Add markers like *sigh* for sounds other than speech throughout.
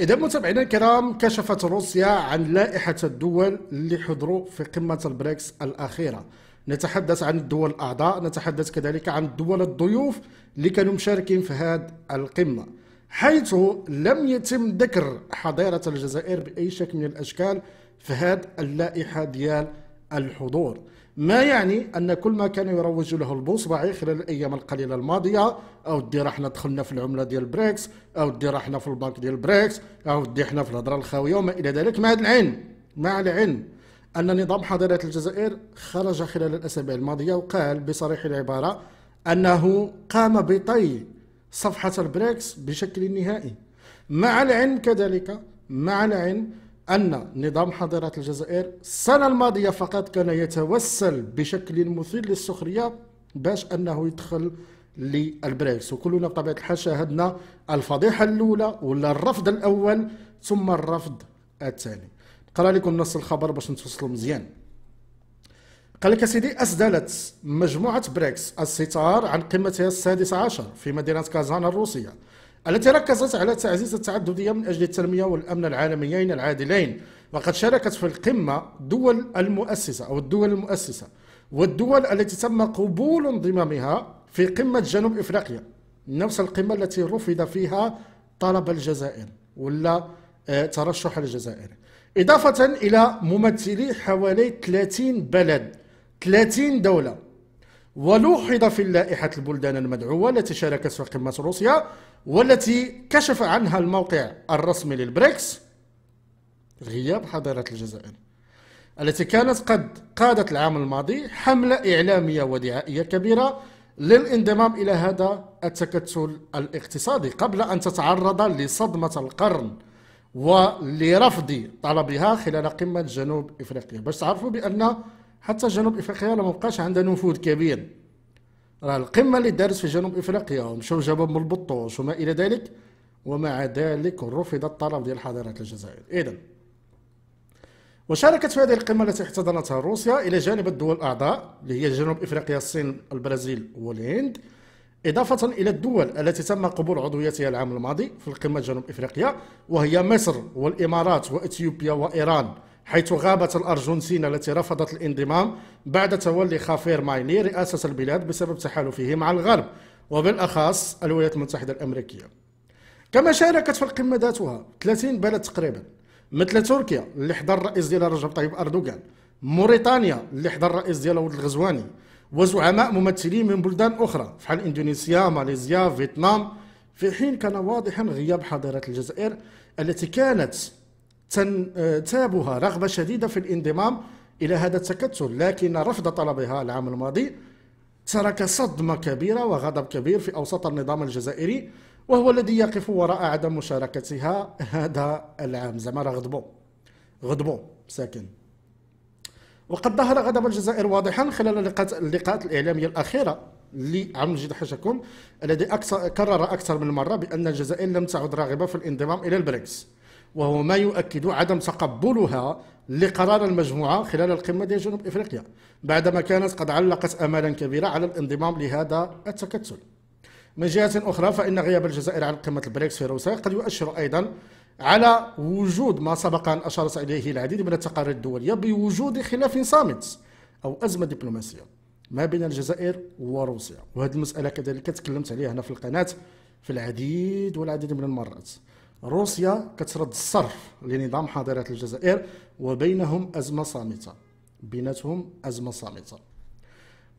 إذا متابعينا الكرام كشفت روسيا عن لائحة الدول اللي حضروا في قمة البريكس الأخيرة نتحدث عن الدول الأعضاء نتحدث كذلك عن الدول الضيوف اللي كانوا مشاركين في هذه القمة حيث لم يتم ذكر حضيرة الجزائر بأي شكل من الأشكال في هذه اللائحة ديال الحضور ما يعني أن كل ما كان يروج له البوصبعي خلال الأيام القليلة الماضية أو دي احنا دخلنا في العملة ديال بريكس أو دي احنا في البنك ديال بريكس أو دي احنا في الهضرة الخاوية وما إلى ذلك مع العلم مع العلم أن نظام حضارة الجزائر خرج خلال الأسابيع الماضية وقال بصريح العبارة أنه قام بطي صفحة البريكس بشكل نهائي مع العلم كذلك مع العلم أن نظام حضارة الجزائر السنة الماضية فقط كان يتوسل بشكل مثير للسخرية باش أنه يدخل للبريكس وكلنا بطبيعة الحال شاهدنا الفضيحة الأولى ولا الرفض الأول ثم الرفض الثاني نقرا لكم نص الخبر باش نتوصلوا مزيان قال لك سيدي أسدلت مجموعة بريكس الستار عن قمتها السادسة عشر في مدينة كازان الروسية التي ركزت على تعزيز التعددية من أجل التنمية والأمن العالميين العادلين وقد شاركت في القمة دول المؤسسة أو الدول المؤسسة والدول التي تم قبول انضمامها في قمة جنوب إفريقيا نفس القمة التي رفض فيها طلب الجزائر ولا آه، ترشح الجزائر إضافة إلى ممثلي حوالي 30 بلد 30 دولة ولوحظ في لائحة البلدان المدعوة التي شاركت في قمة روسيا والتي كشف عنها الموقع الرسمي للبريكس غياب حضارة الجزائر التي كانت قد قادت العام الماضي حملة إعلامية ودعائية كبيرة للانضمام إلى هذا التكتل الاقتصادي قبل أن تتعرض لصدمة القرن ولرفض طلبها خلال قمة جنوب إفريقيا باش تعرفوا بأن حتى جنوب افريقيا راه بقاش عندها نفوذ كبير راه القمه اللي دارت في جنوب افريقيا ومشاو جابوا من البطوش وما الى ذلك ومع ذلك رفض الطلب ديال حضاره الجزائر اذا وشاركت في هذه القمه التي احتضنتها روسيا الى جانب الدول الاعضاء اللي هي جنوب افريقيا الصين البرازيل والهند إضافة إلى الدول التي تم قبول عضويتها العام الماضي في القمة جنوب إفريقيا وهي مصر والإمارات وإثيوبيا وإيران حيث غابت الأرجنتين التي رفضت الانضمام بعد تولي خافير مايني رئاسة البلاد بسبب تحالفه مع الغرب وبالأخص الولايات المتحدة الأمريكية كما شاركت في القمة ذاتها 30 بلد تقريبا مثل تركيا اللي حضر الرئيس ديالها رجب طيب أردوغان موريتانيا اللي حضر الرئيس ديالها ولد الغزواني وزعماء ممثلين من بلدان أخرى بحال إندونيسيا ماليزيا فيتنام في حين كان واضحا غياب حضارة الجزائر التي كانت تنتابها رغبة شديدة في الانضمام إلى هذا التكتل لكن رفض طلبها العام الماضي ترك صدمة كبيرة وغضب كبير في أوساط النظام الجزائري وهو الذي يقف وراء عدم مشاركتها هذا العام زعما راه غضبوا غضبوا ساكن وقد ظهر غضب الجزائر واضحا خلال اللقاءات الإعلامية الأخيرة لعم جد حشكم الذي أكثر كرر أكثر من مرة بأن الجزائر لم تعد راغبة في الانضمام إلى البريكس وهو ما يؤكد عدم تقبلها لقرار المجموعة خلال القمة ديال جنوب إفريقيا بعدما كانت قد علقت آمالا كبيرة على الانضمام لهذا التكتل من جهة أخرى فإن غياب الجزائر عن قمة البريكس في روسيا قد يؤشر أيضا على وجود ما سبق أن أشارت إليه العديد من التقارير الدولية بوجود خلاف صامت أو أزمة دبلوماسية ما بين الجزائر وروسيا وهذه المسألة كذلك تكلمت عليها هنا في القناة في العديد والعديد من المرات روسيا كترد الصرف لنظام حاضرات الجزائر وبينهم أزمة صامتة بيناتهم أزمة صامتة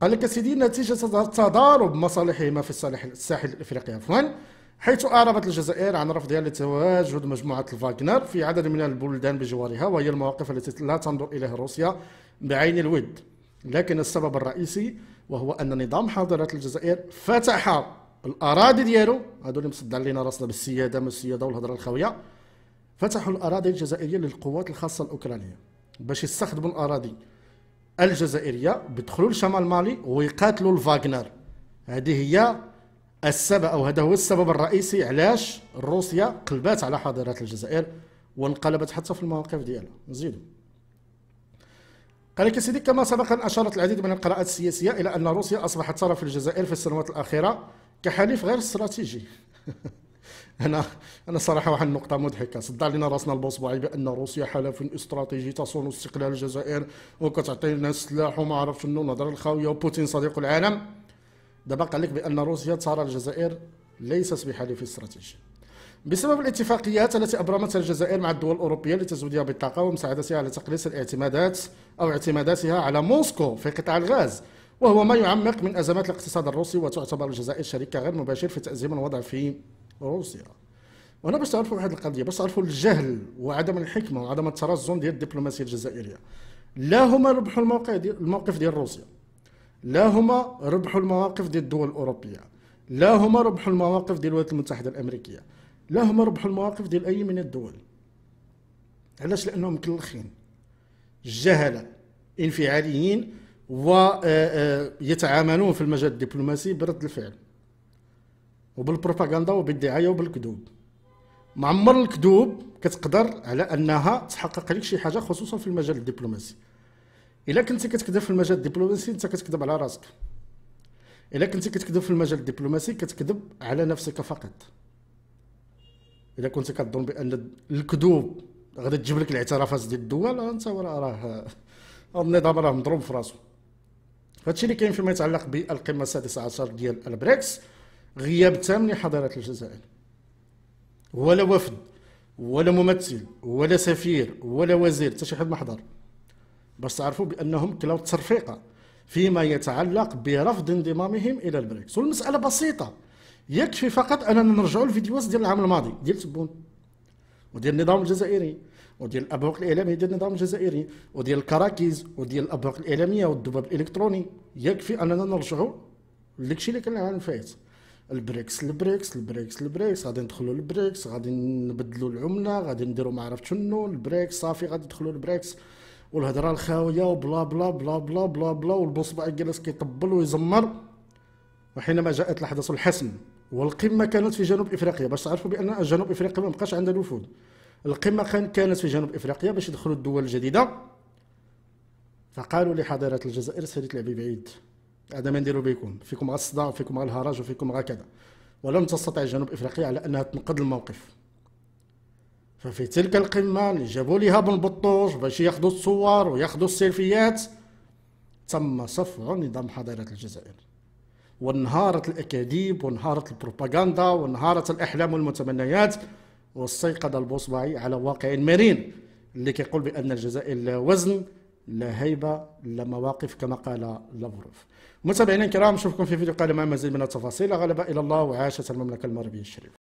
قال لك سيدي نتيجة تضارب مصالحهما في الساحل الإفريقي عفوا حيث أعربت الجزائر عن رفضها لتواجد مجموعة الفاغنر في عدد من البلدان بجوارها وهي المواقف التي لا تنظر إليها روسيا بعين الود لكن السبب الرئيسي وهو أن نظام حاضرات الجزائر فتح الاراضي ديالو هادو اللي مصدعين علينا راسنا بالسياده من السياده والهضره الخاويه فتحوا الاراضي الجزائريه للقوات الخاصه الاوكرانيه باش يستخدموا الاراضي الجزائريه بيدخلوا لشمال مالي ويقاتلوا الفاغنر هذه هي السبب او هذا هو السبب الرئيسي علاش روسيا قلبات على حاضره الجزائر وانقلبت حتى في المواقف ديالها نزيدوا قال سيدي كما سبق ان اشارت العديد من القراءات السياسيه الى ان روسيا اصبحت طرف الجزائر في السنوات الاخيره كحليف غير استراتيجي *laughs* انا انا صراحه واحد النقطه مضحكه صدع لنا راسنا البصبعي بان روسيا حلف استراتيجي تصون استقلال الجزائر وكتعطي لنا السلاح وما عرف شنو نظر الخاويه وبوتين صديق العالم دابا قال لك بان روسيا ترى الجزائر ليست بحليف استراتيجي بسبب الاتفاقيات التي ابرمتها الجزائر مع الدول الاوروبيه لتزويدها بالطاقه ومساعدتها على تقليص الاعتمادات او اعتماداتها على موسكو في قطاع الغاز وهو ما يعمق من أزمات الاقتصاد الروسي وتعتبر الجزائر شريكه غير مباشر في تأزيم الوضع في روسيا وانا باش تعرفوا واحد القضيه باش تعرفوا الجهل وعدم الحكمه وعدم الترزن ديال الدبلوماسيه الجزائريه لا هما ربحوا الموقع دي الموقف ديال روسيا لا هما ربحوا المواقف ديال الدول الاوروبيه لا هما ربحوا المواقف ديال الولايات المتحده الامريكيه لا هما ربحوا المواقف ديال اي من الدول علاش لانهم مكلخين جهله انفعاليين ويتعاملون آه، آه، في المجال الدبلوماسي برد الفعل وبالبروباغندا وبالدعايه وبالكذوب معمر الكذوب كتقدر على انها تحقق لك شي حاجه خصوصا في المجال الدبلوماسي الا كنتي كتكذب في المجال الدبلوماسي انت كتكذب على راسك الا كنتي كتكذب في المجال الدبلوماسي كتكذب على نفسك فقط الا كنت كتظن بان الكذوب غادي تجيب لك الاعترافات ديال الدول انت راه النظام راه مضروب في راسه هادشي اللي كاين فيما يتعلق بالقمه السادسه عشر ديال البريكس غياب تام لحضاره الجزائر ولا وفد ولا ممثل ولا سفير ولا وزير حتى شي حد ما حضر باش تعرفوا بانهم كلاو الترفيقه فيما يتعلق برفض انضمامهم الى البريكس والمساله بسيطه يكفي فقط اننا نرجعوا للفيديوهات ديال العام الماضي ديال تبون وديال النظام الجزائري وديال الابواق الاعلاميه ديال النظام الجزائري وديال الكراكيز وديال الابواق الاعلاميه والذباب الالكتروني يكفي اننا نرجعوا لكشي اللي كان العام فات البريكس البريكس البريكس البريكس غادي ندخلوا البريكس غادي نبدلوا العمله غادي نديروا ما عرفت شنو البريكس صافي غادي ندخلوا البريكس والهضره الخاويه وبلا بلا بلا بلا بلا بلا والبصبع جالس كيطبل ويزمر وحينما جاءت لحظه الحسم والقمه كانت في جنوب افريقيا باش تعرفوا بان جنوب افريقيا ما بقاش عندها نفوذ القمه كانت في جنوب افريقيا باش يدخلوا الدول الجديده فقالوا لحضاره الجزائر سيري تلعبي بعيد هذا ما نديروا بكم فيكم غا وفيكم فيكم الهرج وفيكم غا كذا ولم تستطع جنوب افريقيا على انها تنقذ الموقف ففي تلك القمة اللي جابوا ليها بن بطوش باش ياخذوا الصور وياخذوا السيلفيات تم صفع نظام حضارة الجزائر وانهارت الأكاذيب وانهارت البروباغندا وانهارت الأحلام والمتمنيات واستيقظ البوصبعي على واقع مرين اللي كيقول بأن الجزائر لا وزن لا هيبة لا مواقف كما قال لافروف متابعينا الكرام نشوفكم في فيديو قادم مع مزيد من التفاصيل غلب إلى الله وعاشت المملكة المغربية الشريفة